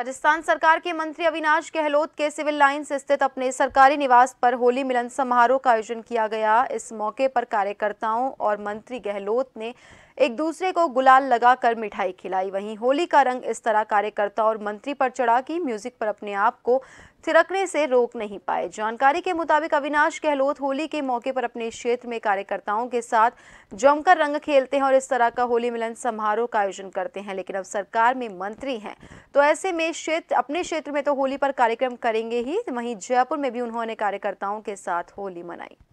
राजस्थान सरकार के मंत्री अविनाश गहलोत के सिविल लाइन स्थित अपने सरकारी निवास पर होली मिलन समारोह का आयोजन किया गया इस मौके पर कार्यकर्ताओं और मंत्री गहलोत ने एक दूसरे को गुलाल लगाकर मिठाई खिलाई वहीं होली का रंग इस तरह कार्यकर्ता और मंत्री पर चढ़ा कि म्यूजिक पर अपने आप को थिरकने से रोक नहीं पाए जानकारी के मुताबिक अविनाश गहलोत होली के मौके पर अपने क्षेत्र में कार्यकर्ताओं के साथ जमकर रंग खेलते हैं और इस तरह का होली मिलन समारोह का आयोजन करते हैं लेकिन अब सरकार में मंत्री हैं तो ऐसे में क्षेत्र अपने क्षेत्र में तो होली पर कार्यक्रम करेंगे ही वहीं जयपुर में भी उन्होंने कार्यकर्ताओं के साथ होली मनाई